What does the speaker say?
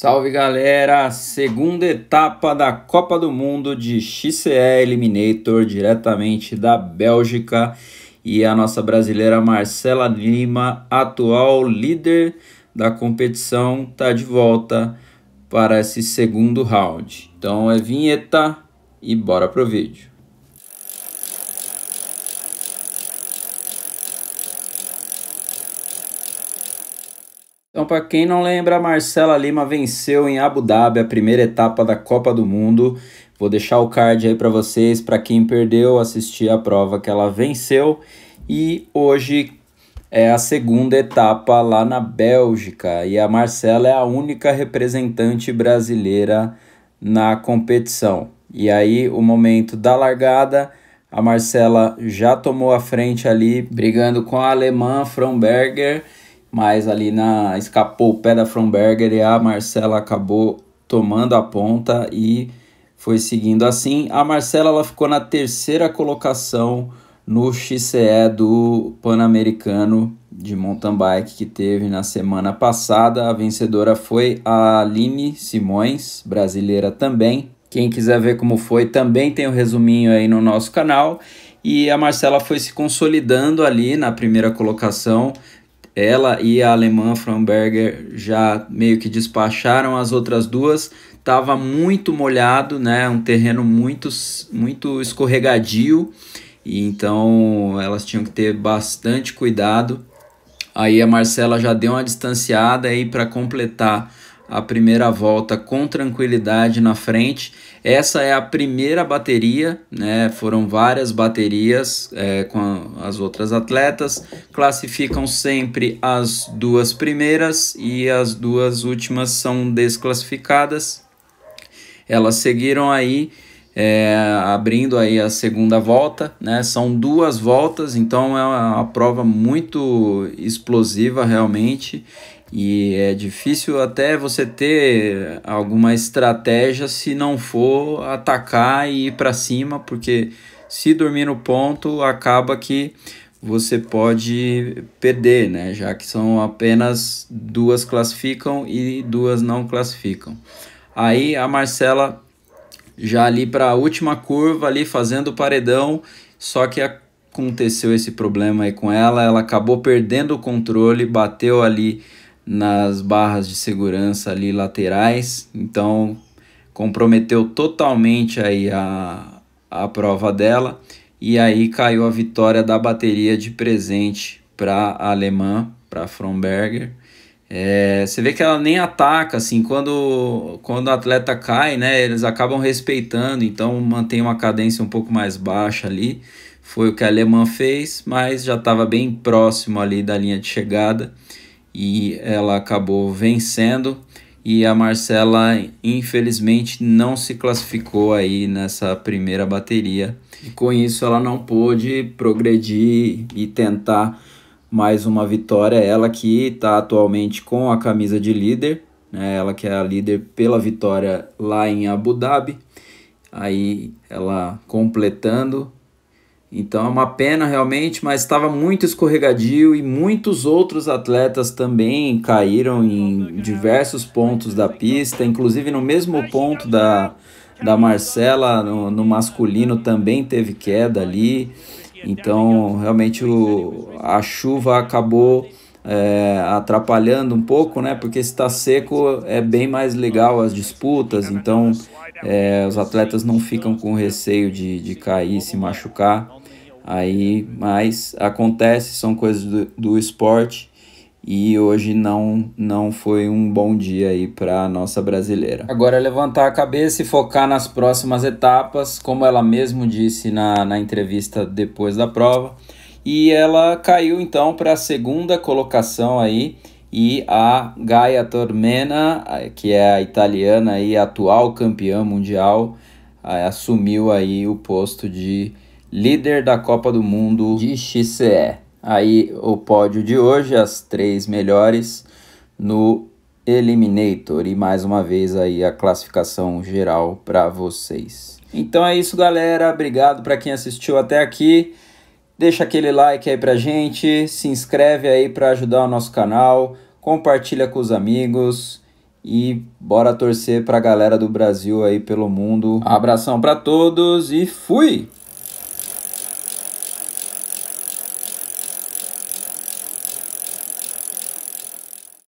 Salve galera! Segunda etapa da Copa do Mundo de XCE Eliminator, diretamente da Bélgica. E a nossa brasileira Marcela Lima, atual líder da competição, está de volta para esse segundo round. Então é vinheta e bora pro vídeo. Então, para quem não lembra, Marcela Lima venceu em Abu Dhabi a primeira etapa da Copa do Mundo. Vou deixar o card aí para vocês, para quem perdeu, assistir a prova que ela venceu. E hoje é a segunda etapa lá na Bélgica e a Marcela é a única representante brasileira na competição. E aí, o momento da largada, a Marcela já tomou a frente ali, brigando com a alemã Fromberger mas ali na escapou o pé da Fromberger e a Marcela acabou tomando a ponta e foi seguindo assim. A Marcela ela ficou na terceira colocação no XCE do Pan-Americano de mountain bike que teve na semana passada. A vencedora foi a Aline Simões, brasileira também. Quem quiser ver como foi, também tem o um resuminho aí no nosso canal. E a Marcela foi se consolidando ali na primeira colocação, ela e a alemã Framberger já meio que despacharam as outras duas. Tava muito molhado, né? Um terreno muito, muito escorregadio. E então elas tinham que ter bastante cuidado. Aí a Marcela já deu uma distanciada aí para completar a primeira volta com tranquilidade na frente. Essa é a primeira bateria, né? Foram várias baterias é, com as outras atletas. Classificam sempre as duas primeiras e as duas últimas são desclassificadas. Elas seguiram aí. É, abrindo aí a segunda volta, né? São duas voltas, então é uma prova muito explosiva realmente e é difícil até você ter alguma estratégia se não for atacar e ir para cima, porque se dormir no ponto, acaba que você pode perder, né? Já que são apenas duas classificam e duas não classificam. Aí a Marcela já ali para a última curva ali fazendo o paredão, só que aconteceu esse problema aí com ela, ela acabou perdendo o controle, bateu ali nas barras de segurança ali laterais, então comprometeu totalmente aí a, a prova dela e aí caiu a vitória da bateria de presente para a alemã, para Fromberger. É, você vê que ela nem ataca, assim, quando, quando o atleta cai, né, eles acabam respeitando, então mantém uma cadência um pouco mais baixa ali. Foi o que a alemã fez, mas já estava bem próximo ali da linha de chegada e ela acabou vencendo e a Marcela infelizmente não se classificou aí nessa primeira bateria. E com isso ela não pôde progredir e tentar mais uma vitória. Ela que está atualmente com a camisa de líder, né? ela que é a líder pela vitória lá em Abu Dhabi. Aí ela completando então é uma pena realmente, mas estava muito escorregadio e muitos outros atletas também caíram em diversos pontos da pista, inclusive no mesmo ponto da, da Marcela, no, no masculino também teve queda ali. Então realmente o, a chuva acabou é, atrapalhando um pouco, né? Porque se está seco é bem mais legal as disputas, então é, os atletas não ficam com receio de, de cair, se machucar. Aí, mas acontece, são coisas do, do esporte e hoje não não foi um bom dia aí para a nossa brasileira. Agora é levantar a cabeça e focar nas próximas etapas, como ela mesmo disse na, na entrevista depois da prova e ela caiu então para a segunda colocação aí e a Gaia Tormena, que é a italiana e atual campeã mundial, assumiu aí o posto de líder da Copa do Mundo de XCE. Aí o pódio de hoje, as três melhores no Eliminator e mais uma vez aí a classificação geral para vocês. Então é isso, galera. Obrigado para quem assistiu até aqui. Deixa aquele like aí pra gente, se inscreve aí para ajudar o nosso canal, compartilha com os amigos e bora torcer pra galera do Brasil aí pelo mundo. Abração para todos e fui!